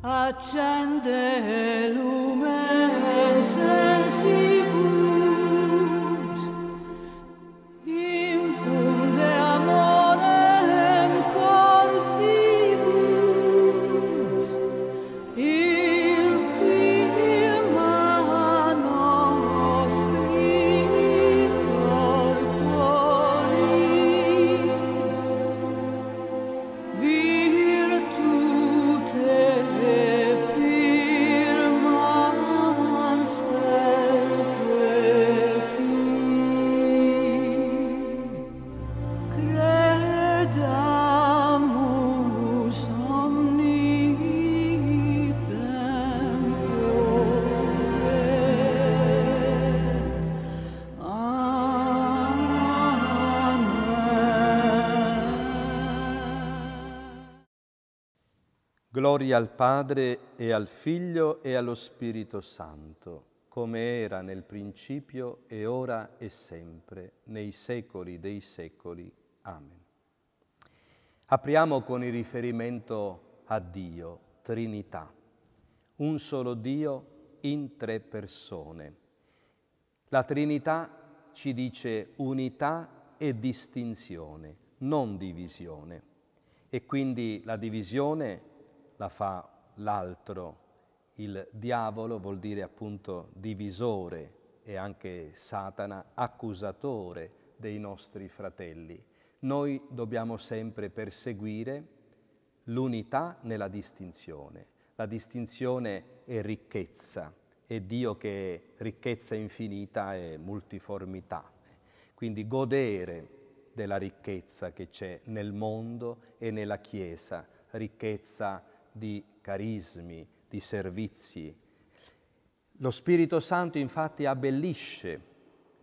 Accende lume sensibus Gloria al Padre e al Figlio e allo Spirito Santo, come era nel principio e ora e sempre, nei secoli dei secoli. Amen. Apriamo con il riferimento a Dio, Trinità, un solo Dio in tre persone. La Trinità ci dice unità e distinzione, non divisione. E quindi la divisione è la fa l'altro. Il diavolo vuol dire appunto divisore e anche Satana accusatore dei nostri fratelli. Noi dobbiamo sempre perseguire l'unità nella distinzione. La distinzione è ricchezza, è Dio che è ricchezza infinita e multiformità. Quindi godere della ricchezza che c'è nel mondo e nella Chiesa, ricchezza di carismi, di servizi. Lo Spirito Santo infatti abbellisce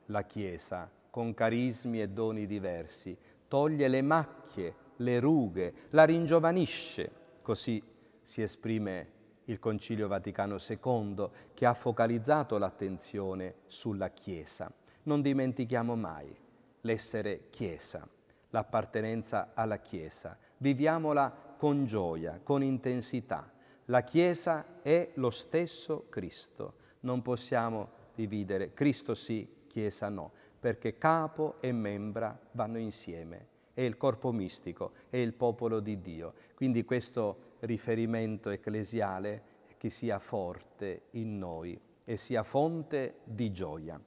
la Chiesa con carismi e doni diversi, toglie le macchie, le rughe, la ringiovanisce, così si esprime il Concilio Vaticano II che ha focalizzato l'attenzione sulla Chiesa. Non dimentichiamo mai l'essere Chiesa, l'appartenenza alla Chiesa, viviamola con gioia, con intensità. La Chiesa è lo stesso Cristo, non possiamo dividere Cristo sì, Chiesa no, perché capo e membra vanno insieme, è il corpo mistico, è il popolo di Dio. Quindi questo riferimento ecclesiale che sia forte in noi e sia fonte di gioia.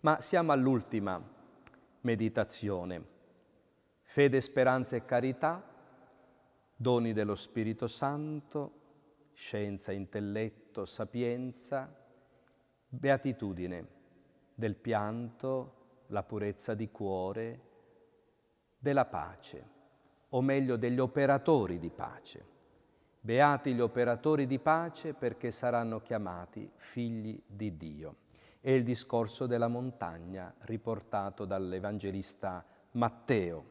Ma siamo all'ultima meditazione. Fede, speranza e carità doni dello Spirito Santo, scienza, intelletto, sapienza, beatitudine del pianto, la purezza di cuore, della pace, o meglio degli operatori di pace. Beati gli operatori di pace perché saranno chiamati figli di Dio. È il discorso della montagna riportato dall'Evangelista Matteo.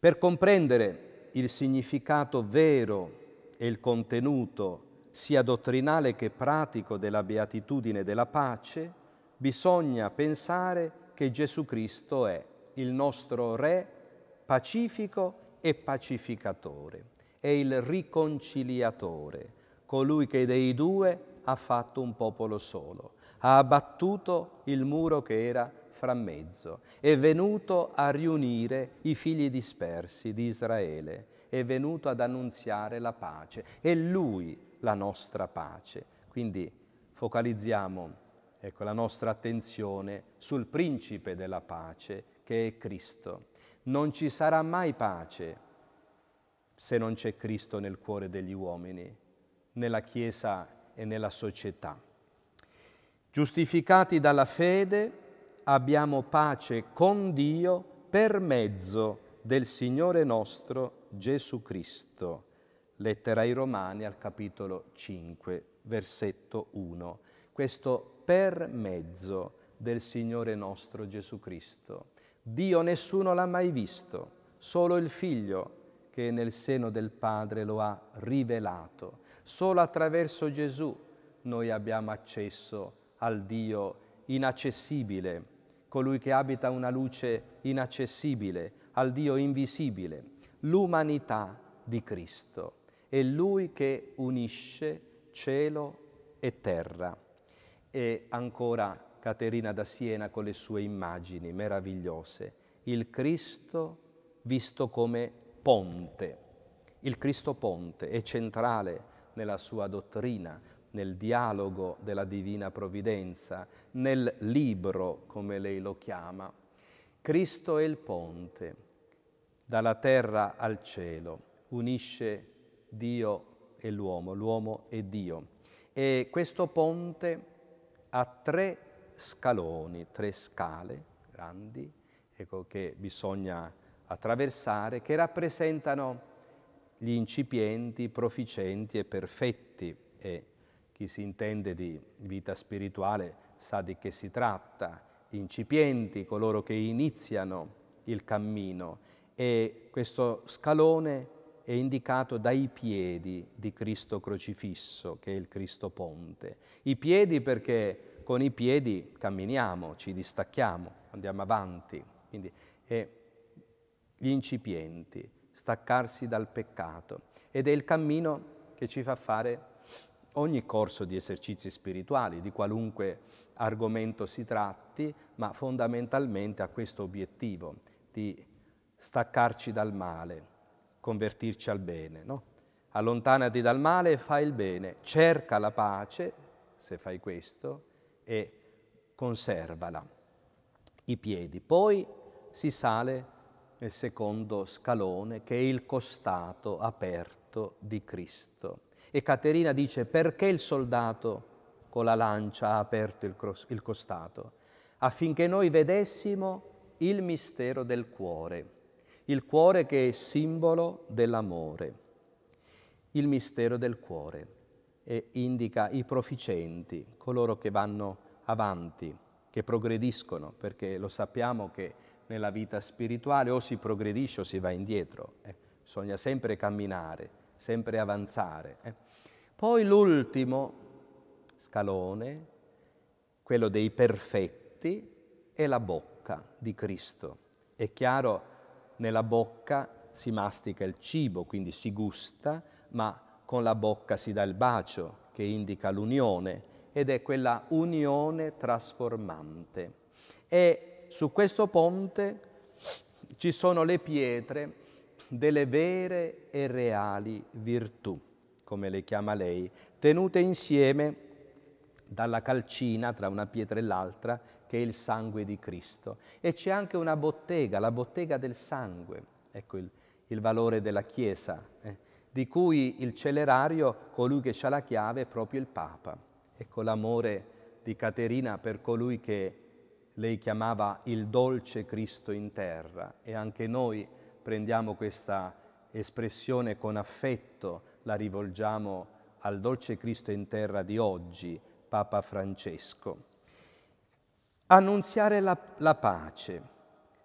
Per comprendere il significato vero e il contenuto sia dottrinale che pratico della beatitudine e della pace, bisogna pensare che Gesù Cristo è il nostro Re pacifico e pacificatore, è il riconciliatore, colui che dei due ha fatto un popolo solo, ha abbattuto il muro che era frammezzo. è venuto a riunire i figli dispersi di Israele, è venuto ad annunziare la pace, è lui la nostra pace. Quindi focalizziamo ecco, la nostra attenzione sul principe della pace che è Cristo. Non ci sarà mai pace se non c'è Cristo nel cuore degli uomini, nella Chiesa e nella società. Giustificati dalla fede, abbiamo pace con Dio per mezzo del Signore nostro Gesù Cristo. Lettera ai Romani al capitolo 5, versetto 1. Questo per mezzo del Signore nostro Gesù Cristo. Dio nessuno l'ha mai visto, solo il Figlio che nel seno del Padre lo ha rivelato. Solo attraverso Gesù noi abbiamo accesso al Dio inaccessibile colui che abita una luce inaccessibile, al Dio invisibile, l'umanità di Cristo. È Lui che unisce cielo e terra. E ancora Caterina da Siena con le sue immagini meravigliose, il Cristo visto come ponte. Il Cristo ponte è centrale nella sua dottrina, nel dialogo della divina provvidenza, nel libro, come lei lo chiama. Cristo è il ponte, dalla terra al cielo, unisce Dio e l'uomo, l'uomo e Dio. E questo ponte ha tre scaloni, tre scale grandi, ecco, che bisogna attraversare, che rappresentano gli incipienti, proficienti e perfetti e chi si intende di vita spirituale sa di che si tratta, gli incipienti, coloro che iniziano il cammino e questo scalone è indicato dai piedi di Cristo crocifisso, che è il Cristo ponte. I piedi perché con i piedi camminiamo, ci distacchiamo, andiamo avanti. Quindi è gli incipienti, staccarsi dal peccato ed è il cammino che ci fa fare ogni corso di esercizi spirituali, di qualunque argomento si tratti, ma fondamentalmente ha questo obiettivo di staccarci dal male, convertirci al bene. No? Allontanati dal male e fai il bene, cerca la pace, se fai questo, e conservala. I piedi. Poi si sale nel secondo scalone che è il costato aperto di Cristo e Caterina dice perché il soldato con la lancia ha aperto il, cros- il costato? Affinché noi vedessimo il mistero del cuore, il cuore che è simbolo dell'amore. Il mistero del cuore e indica i proficenti, coloro che vanno avanti, che progrediscono, perché lo sappiamo che nella vita spirituale o si progredisce o si va indietro, eh, bisogna sempre camminare sempre avanzare. Eh. Poi l'ultimo scalone, quello dei perfetti, è la bocca di Cristo. È chiaro, nella bocca si mastica il cibo, quindi si gusta, ma con la bocca si dà il bacio, che indica l'unione, ed è quella unione trasformante. E su questo ponte ci sono le pietre delle vere e reali virtù, come le chiama lei, tenute insieme dalla calcina tra una pietra e l'altra, che è il sangue di Cristo. E c'è anche una bottega, la bottega del sangue, ecco il, il valore della Chiesa, eh, di cui il celerario, colui che ha la chiave, è proprio il Papa. Ecco l'amore di Caterina per colui che lei chiamava il dolce Cristo in terra e anche noi prendiamo questa espressione con affetto, la rivolgiamo al dolce Cristo in terra di oggi, Papa Francesco. Annunziare la, la pace,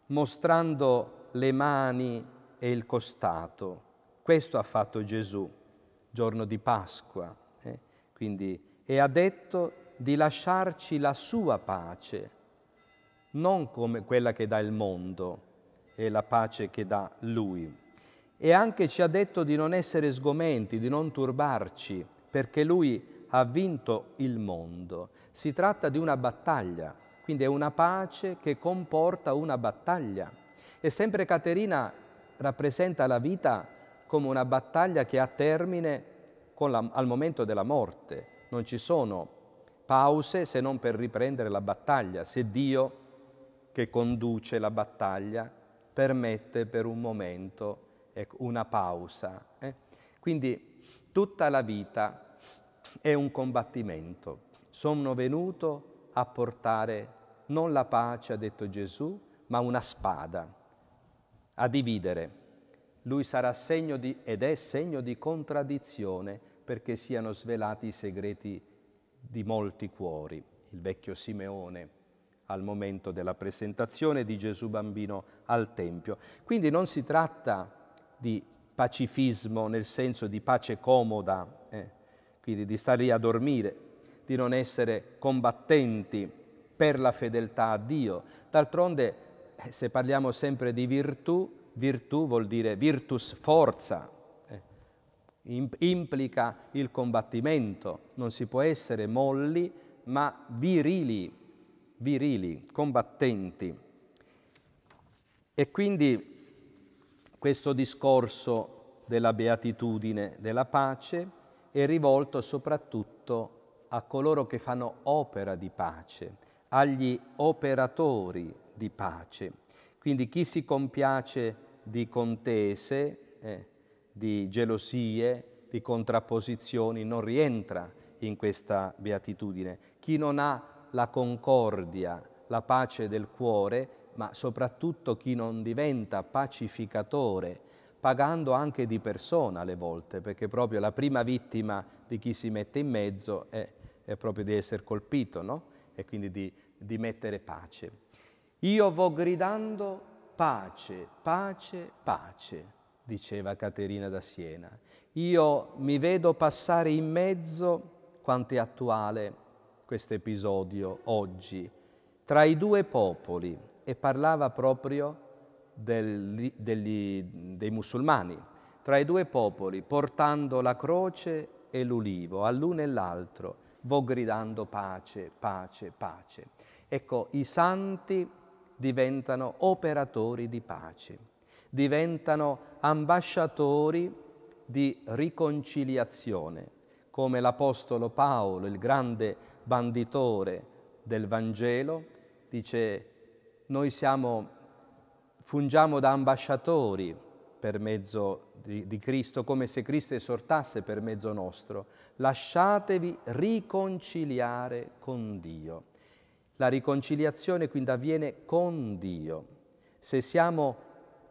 mostrando le mani e il costato. Questo ha fatto Gesù, giorno di Pasqua. Eh? Quindi, e ha detto di lasciarci la sua pace, non come quella che dà il mondo, e la pace che dà Lui. E anche ci ha detto di non essere sgomenti, di non turbarci, perché Lui ha vinto il mondo. Si tratta di una battaglia, quindi è una pace che comporta una battaglia. E sempre Caterina rappresenta la vita come una battaglia che ha termine la, al momento della morte. Non ci sono pause se non per riprendere la battaglia. Se Dio che conduce la battaglia permette per un momento ecco, una pausa. Eh? Quindi tutta la vita è un combattimento. Sono venuto a portare non la pace, ha detto Gesù, ma una spada, a dividere. Lui sarà segno di, ed è segno di contraddizione perché siano svelati i segreti di molti cuori. Il vecchio Simeone al momento della presentazione di Gesù bambino al Tempio. Quindi non si tratta di pacifismo nel senso di pace comoda, eh, quindi di stare lì a dormire, di non essere combattenti per la fedeltà a Dio. D'altronde, eh, se parliamo sempre di virtù, virtù vuol dire virtus forza, eh, implica il combattimento, non si può essere molli ma virili, virili, combattenti. E quindi questo discorso della beatitudine, della pace, è rivolto soprattutto a coloro che fanno opera di pace, agli operatori di pace. Quindi chi si compiace di contese, eh, di gelosie, di contrapposizioni non rientra in questa beatitudine. Chi non ha la concordia, la pace del cuore, ma soprattutto chi non diventa pacificatore, pagando anche di persona alle volte, perché proprio la prima vittima di chi si mette in mezzo è, è proprio di essere colpito, no? E quindi di, di mettere pace. Io vo gridando pace, pace, pace, diceva Caterina da Siena. Io mi vedo passare in mezzo, quanto è attuale, questo episodio oggi tra i due popoli e parlava proprio del, degli, dei musulmani, tra i due popoli portando la croce e l'ulivo all'uno e l'altro, vo gridando pace, pace, pace. Ecco, i santi diventano operatori di pace, diventano ambasciatori di riconciliazione, come l'Apostolo Paolo, il grande banditore del Vangelo, dice noi siamo, fungiamo da ambasciatori per mezzo di, di Cristo, come se Cristo esortasse per mezzo nostro, lasciatevi riconciliare con Dio. La riconciliazione quindi avviene con Dio. Se siamo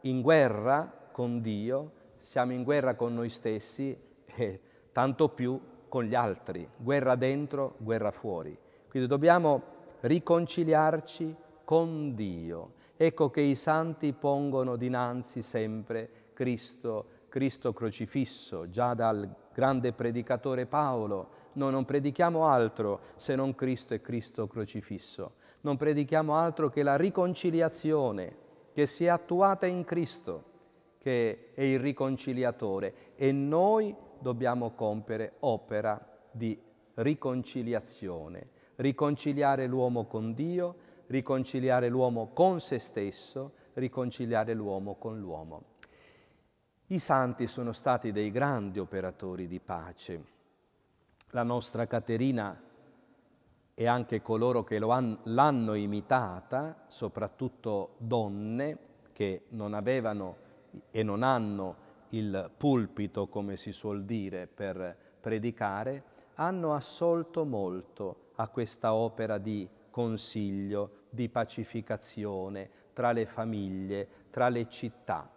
in guerra con Dio, siamo in guerra con noi stessi e eh, tanto più con gli altri, guerra dentro, guerra fuori. Quindi dobbiamo riconciliarci con Dio. Ecco che i santi pongono dinanzi sempre Cristo, Cristo crocifisso, già dal grande predicatore Paolo. Noi non predichiamo altro se non Cristo e Cristo crocifisso. Non predichiamo altro che la riconciliazione che si è attuata in Cristo, che è il riconciliatore. E noi dobbiamo compiere opera di riconciliazione, riconciliare l'uomo con Dio, riconciliare l'uomo con se stesso, riconciliare l'uomo con l'uomo. I santi sono stati dei grandi operatori di pace. La nostra Caterina e anche coloro che l'hanno imitata, soprattutto donne che non avevano e non hanno il pulpito, come si suol dire, per predicare, hanno assolto molto a questa opera di consiglio, di pacificazione tra le famiglie, tra le città.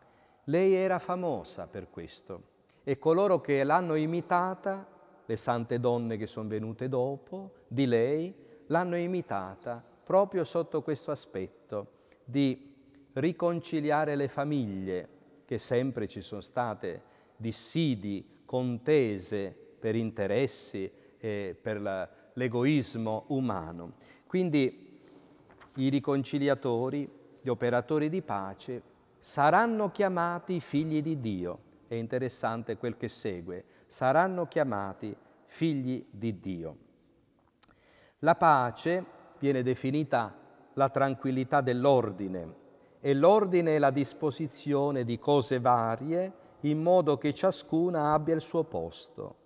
Lei era famosa per questo e coloro che l'hanno imitata, le sante donne che sono venute dopo, di lei, l'hanno imitata proprio sotto questo aspetto di riconciliare le famiglie, che sempre ci sono state dissidi, contese per interessi e per l'egoismo umano. Quindi i riconciliatori, gli operatori di pace, saranno chiamati figli di Dio. È interessante quel che segue. Saranno chiamati figli di Dio. La pace viene definita la tranquillità dell'ordine, e l'ordine e la disposizione di cose varie in modo che ciascuna abbia il suo posto.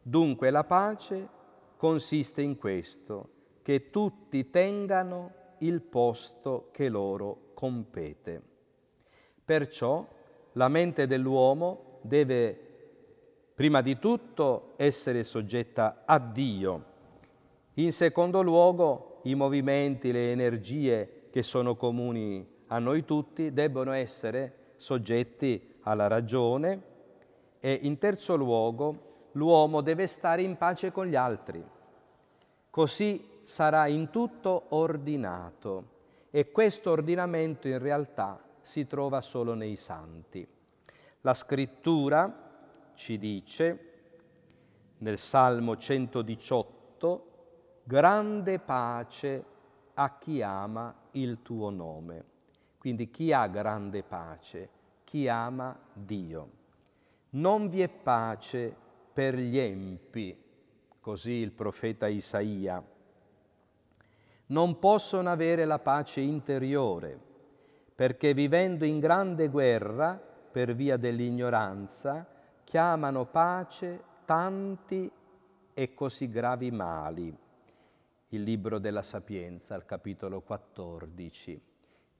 Dunque la pace consiste in questo, che tutti tengano il posto che loro compete. Perciò la mente dell'uomo deve prima di tutto essere soggetta a Dio. In secondo luogo i movimenti, le energie che sono comuni a noi tutti, debbono essere soggetti alla ragione e in terzo luogo l'uomo deve stare in pace con gli altri. Così sarà in tutto ordinato e questo ordinamento in realtà si trova solo nei santi. La scrittura ci dice nel Salmo 118, grande pace a chi ama il tuo nome. Quindi chi ha grande pace? Chi ama Dio. Non vi è pace per gli empi, così il profeta Isaia. Non possono avere la pace interiore, perché vivendo in grande guerra, per via dell'ignoranza, chiamano pace tanti e così gravi mali. Il libro della Sapienza, al capitolo 14.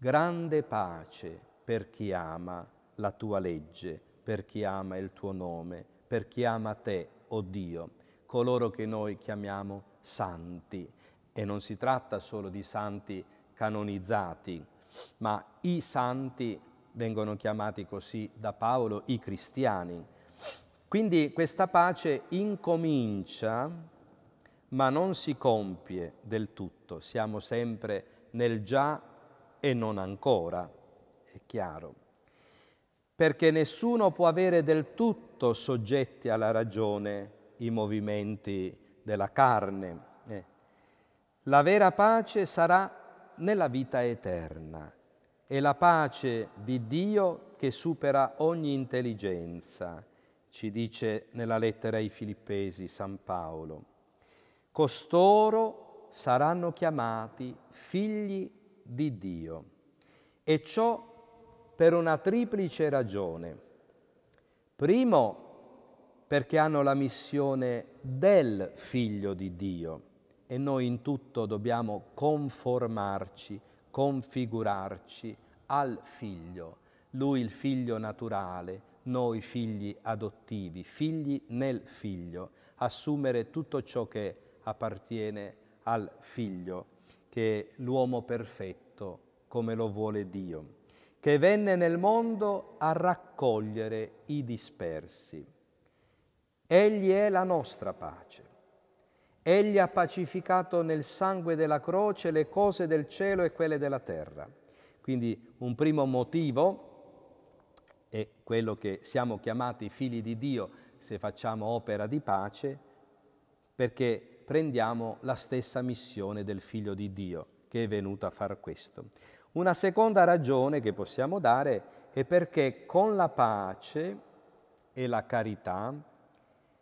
Grande pace per chi ama la tua legge, per chi ama il tuo nome, per chi ama te, o oh Dio, coloro che noi chiamiamo santi. E non si tratta solo di santi canonizzati, ma i santi vengono chiamati così da Paolo i cristiani. Quindi questa pace incomincia ma non si compie del tutto, siamo sempre nel già e non ancora, è chiaro, perché nessuno può avere del tutto soggetti alla ragione i movimenti della carne. Eh. La vera pace sarà nella vita eterna, è la pace di Dio che supera ogni intelligenza, ci dice nella lettera ai Filippesi San Paolo. Costoro saranno chiamati figli di Dio. E ciò per una triplice ragione. Primo, perché hanno la missione del Figlio di Dio e noi in tutto dobbiamo conformarci, configurarci al Figlio, lui il Figlio naturale, noi figli adottivi, figli nel Figlio, assumere tutto ciò che appartiene al Figlio che l'uomo perfetto, come lo vuole Dio, che venne nel mondo a raccogliere i dispersi. Egli è la nostra pace. Egli ha pacificato nel sangue della croce le cose del cielo e quelle della terra. Quindi un primo motivo è quello che siamo chiamati figli di Dio se facciamo opera di pace, perché prendiamo la stessa missione del Figlio di Dio che è venuto a far questo. Una seconda ragione che possiamo dare è perché con la pace e la carità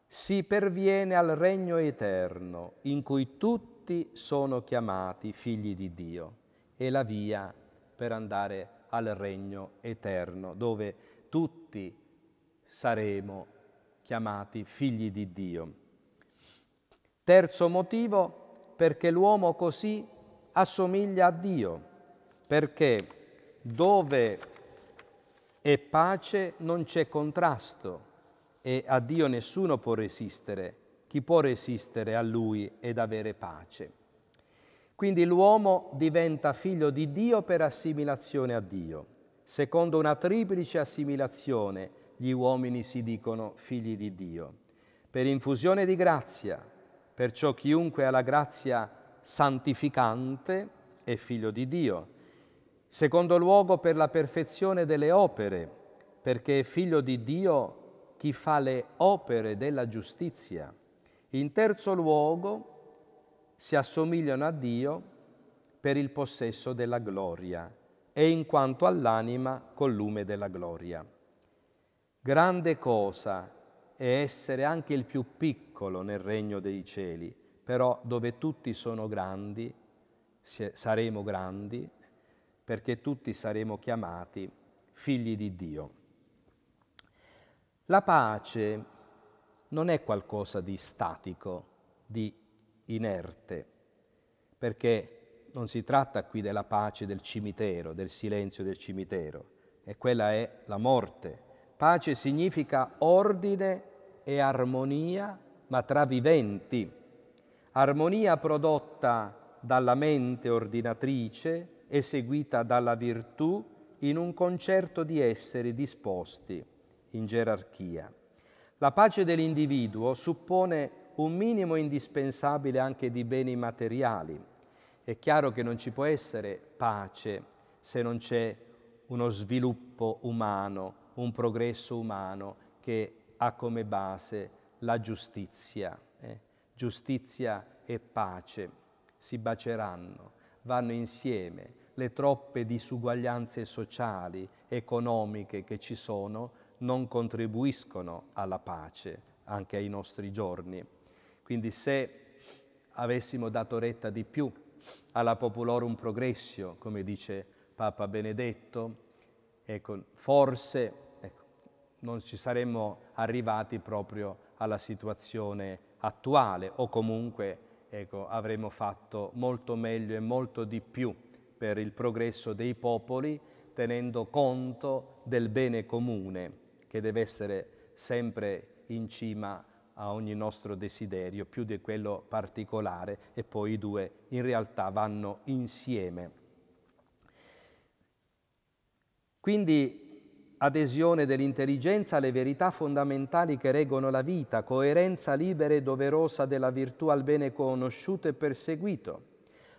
si perviene al regno eterno in cui tutti sono chiamati figli di Dio. È la via per andare al regno eterno dove tutti saremo chiamati figli di Dio. Terzo motivo, perché l'uomo così assomiglia a Dio, perché dove è pace non c'è contrasto e a Dio nessuno può resistere. Chi può resistere a Lui ed avere pace? Quindi l'uomo diventa figlio di Dio per assimilazione a Dio. Secondo una triplice assimilazione gli uomini si dicono figli di Dio. Per infusione di grazia, Perciò chiunque ha la grazia santificante è figlio di Dio. Secondo luogo per la perfezione delle opere, perché è figlio di Dio chi fa le opere della giustizia. In terzo luogo si assomigliano a Dio per il possesso della gloria e in quanto all'anima col lume della gloria. Grande cosa e essere anche il più piccolo nel regno dei cieli, però dove tutti sono grandi, saremo grandi, perché tutti saremo chiamati figli di Dio. La pace non è qualcosa di statico, di inerte, perché non si tratta qui della pace del cimitero, del silenzio del cimitero, e quella è la morte, Pace significa ordine e armonia, ma tra viventi. Armonia prodotta dalla mente ordinatrice e seguita dalla virtù in un concerto di esseri disposti in gerarchia. La pace dell'individuo suppone un minimo indispensabile anche di beni materiali. È chiaro che non ci può essere pace se non c'è uno sviluppo umano, un progresso umano che ha come base la giustizia. Eh? Giustizia e pace si baceranno, vanno insieme. Le troppe disuguaglianze sociali, economiche che ci sono non contribuiscono alla pace anche ai nostri giorni. Quindi se avessimo dato retta di più alla populorum progressio, come dice Papa Benedetto, ecco, forse non ci saremmo arrivati proprio alla situazione attuale o comunque ecco, avremmo fatto molto meglio e molto di più per il progresso dei popoli tenendo conto del bene comune che deve essere sempre in cima a ogni nostro desiderio, più di quello particolare e poi i due in realtà vanno insieme. Quindi adesione dell'intelligenza alle verità fondamentali che reggono la vita, coerenza libera e doverosa della virtù al bene conosciuto e perseguito,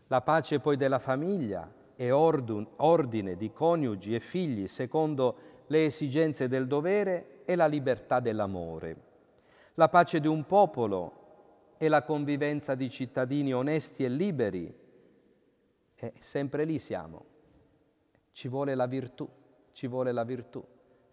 la pace poi della famiglia e ordine di coniugi e figli secondo le esigenze del dovere e la libertà dell'amore, la pace di un popolo e la convivenza di cittadini onesti e liberi. E sempre lì siamo. Ci vuole la virtù ci vuole la virtù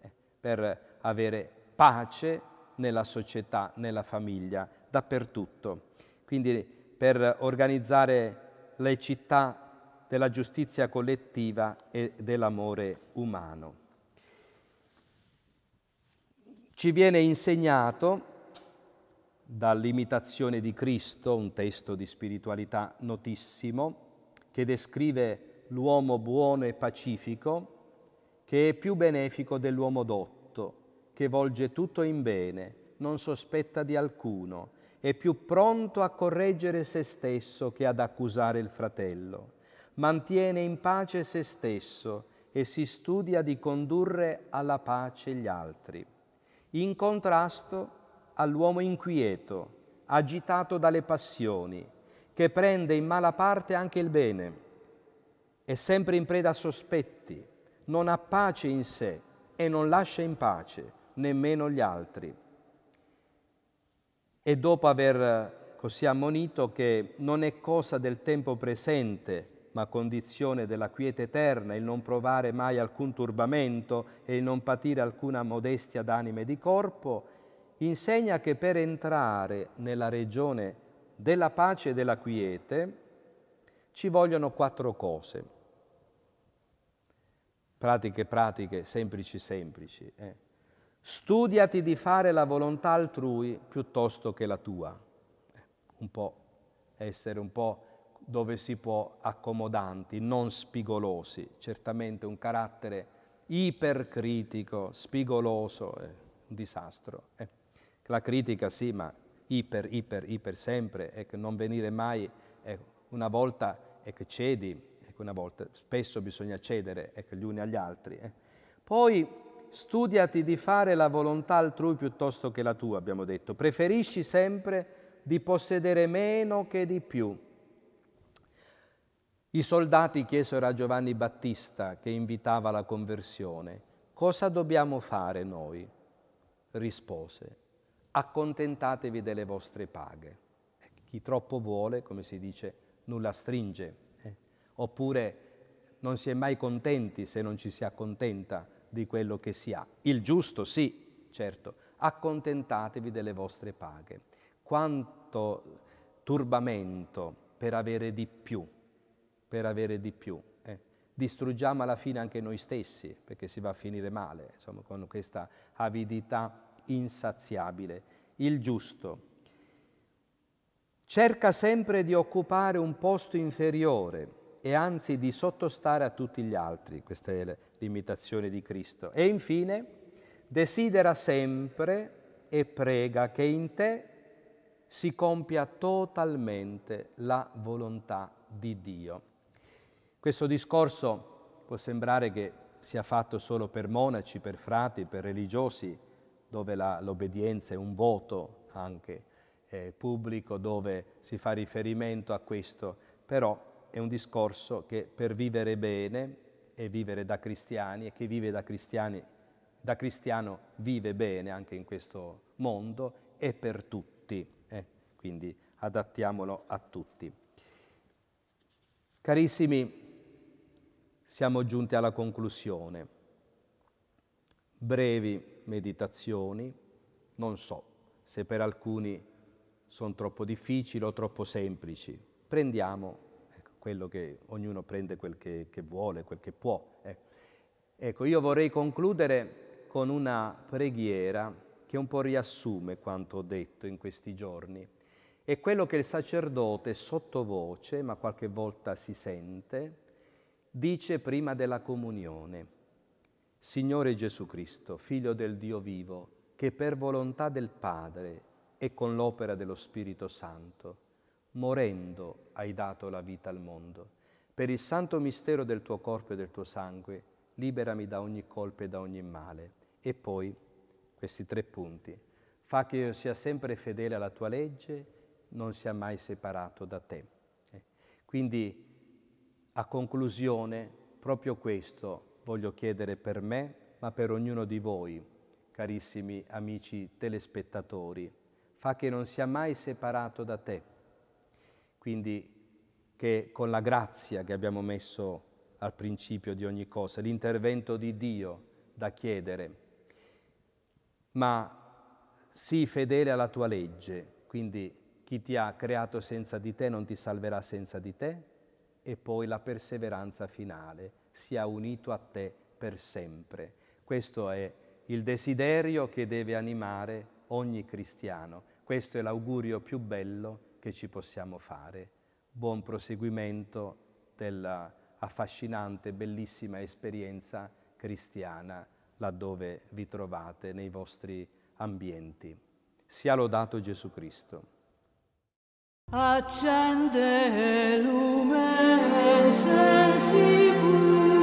eh, per avere pace nella società, nella famiglia, dappertutto. Quindi per organizzare le città della giustizia collettiva e dell'amore umano. Ci viene insegnato dall'imitazione di Cristo, un testo di spiritualità notissimo, che descrive l'uomo buono e pacifico, che è più benefico dell'uomo dotto, che volge tutto in bene, non sospetta di alcuno, è più pronto a correggere se stesso che ad accusare il fratello. Mantiene in pace se stesso e si studia di condurre alla pace gli altri. In contrasto all'uomo inquieto, agitato dalle passioni, che prende in mala parte anche il bene, è sempre in preda a sospetti, non ha pace in sé e non lascia in pace nemmeno gli altri. E dopo aver eh, così ammonito che non è cosa del tempo presente, ma condizione della quiete eterna, il non provare mai alcun turbamento e il non patire alcuna modestia d'anima e di corpo, insegna che per entrare nella regione della pace e della quiete ci vogliono quattro cose pratiche, pratiche, semplici, semplici. Eh. Studiati di fare la volontà altrui piuttosto che la tua. Eh, un po' essere un po' dove si può accomodanti, non spigolosi, certamente un carattere ipercritico, spigoloso, è eh, un disastro. Eh. La critica sì, ma iper, iper, iper sempre, e non venire mai una volta e che cedi, ecco, una volta, spesso bisogna cedere ecco, gli uni agli altri. Eh. Poi studiati di fare la volontà altrui piuttosto che la tua, abbiamo detto, preferisci sempre di possedere meno che di più. I soldati chiesero a Giovanni Battista, che invitava alla conversione, cosa dobbiamo fare noi? Rispose, accontentatevi delle vostre paghe. Chi troppo vuole, come si dice, nulla stringe oppure non si è mai contenti se non ci si accontenta di quello che si ha. Il giusto sì, certo, accontentatevi delle vostre paghe. Quanto turbamento per avere di più, per avere di più. Eh. Distruggiamo alla fine anche noi stessi, perché si va a finire male, insomma, con questa avidità insaziabile. Il giusto cerca sempre di occupare un posto inferiore e anzi di sottostare a tutti gli altri, questa è l'imitazione di Cristo. E infine, desidera sempre e prega che in te si compia totalmente la volontà di Dio. Questo discorso può sembrare che sia fatto solo per monaci, per frati, per religiosi, dove l'obbedienza è un voto anche eh, pubblico, dove si fa riferimento a questo, però è un discorso che per vivere bene e vivere da cristiani e chi vive da cristiani, da cristiano vive bene anche in questo mondo, e per tutti. Eh? Quindi adattiamolo a tutti. Carissimi, siamo giunti alla conclusione. Brevi meditazioni, non so se per alcuni sono troppo difficili o troppo semplici. Prendiamo quello che ognuno prende quel che, che vuole, quel che può. Ecco. ecco, io vorrei concludere con una preghiera che un po' riassume quanto ho detto in questi giorni. È quello che il sacerdote sottovoce, ma qualche volta si sente, dice prima della comunione. Signore Gesù Cristo, Figlio del Dio vivo, che per volontà del Padre e con l'opera dello Spirito Santo, morendo hai dato la vita al mondo. Per il santo mistero del tuo corpo e del tuo sangue, liberami da ogni colpa e da ogni male. E poi questi tre punti. Fa che io sia sempre fedele alla tua legge, non sia mai separato da te. Eh, quindi a conclusione proprio questo voglio chiedere per me, ma per ognuno di voi, carissimi amici telespettatori. Fa che non sia mai separato da te quindi che con la grazia che abbiamo messo al principio di ogni cosa, l'intervento di Dio da chiedere, ma sii fedele alla tua legge, quindi chi ti ha creato senza di te non ti salverà senza di te, e poi la perseveranza finale, sia unito a te per sempre. Questo è il desiderio che deve animare ogni cristiano, questo è l'augurio più bello che ci possiamo fare. Buon proseguimento della affascinante, bellissima esperienza cristiana laddove vi trovate nei vostri ambienti. Sia lodato Gesù Cristo. Accende lumen sensibus